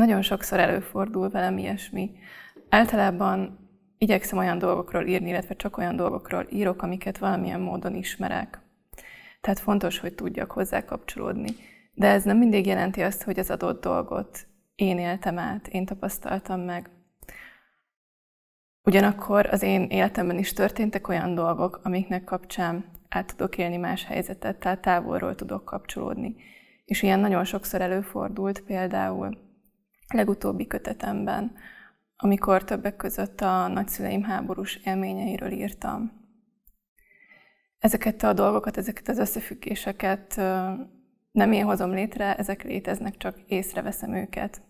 Nagyon sokszor előfordul velem ilyesmi. Általában igyekszem olyan dolgokról írni, illetve csak olyan dolgokról írok, amiket valamilyen módon ismerek. Tehát fontos, hogy tudjak hozzá kapcsolódni. De ez nem mindig jelenti azt, hogy az adott dolgot én éltem át, én tapasztaltam meg. Ugyanakkor az én életemben is történtek olyan dolgok, amiknek kapcsán át tudok élni más helyzetet, tehát távolról tudok kapcsolódni. És ilyen nagyon sokszor előfordult például legutóbbi kötetemben, amikor többek között a nagyszüleim háborús élményeiről írtam. Ezeket a dolgokat, ezeket az összefüggéseket nem én hozom létre, ezek léteznek, csak észreveszem őket.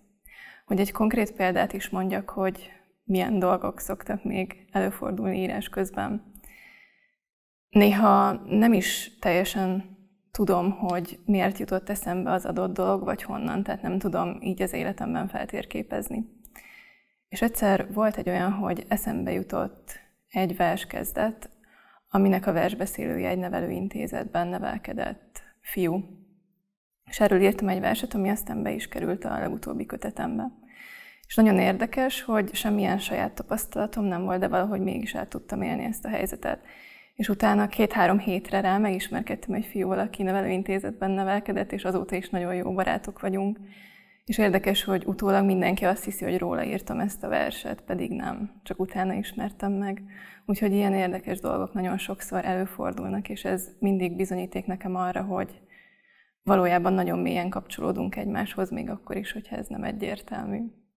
Hogy egy konkrét példát is mondjak, hogy milyen dolgok szoktak még előfordulni írás közben. Néha nem is teljesen tudom, hogy miért jutott eszembe az adott dolog, vagy honnan, tehát nem tudom így az életemben feltérképezni. És egyszer volt egy olyan, hogy eszembe jutott egy vers kezdet, aminek a versbeszélője egy nevelőintézetben nevelkedett fiú. És erről írtam egy verset, ami aztán be is került a legutóbbi kötetembe. És nagyon érdekes, hogy semmilyen saját tapasztalatom nem volt, de valahogy mégis át tudtam élni ezt a helyzetet és utána két-három hétre rá megismerkedtem egy fiúval, aki nevelőintézetben nevelkedett, és azóta is nagyon jó barátok vagyunk. És érdekes, hogy utólag mindenki azt hiszi, hogy róla írtam ezt a verset, pedig nem, csak utána ismertem meg. Úgyhogy ilyen érdekes dolgok nagyon sokszor előfordulnak, és ez mindig bizonyíték nekem arra, hogy valójában nagyon mélyen kapcsolódunk egymáshoz, még akkor is, hogyha ez nem egyértelmű.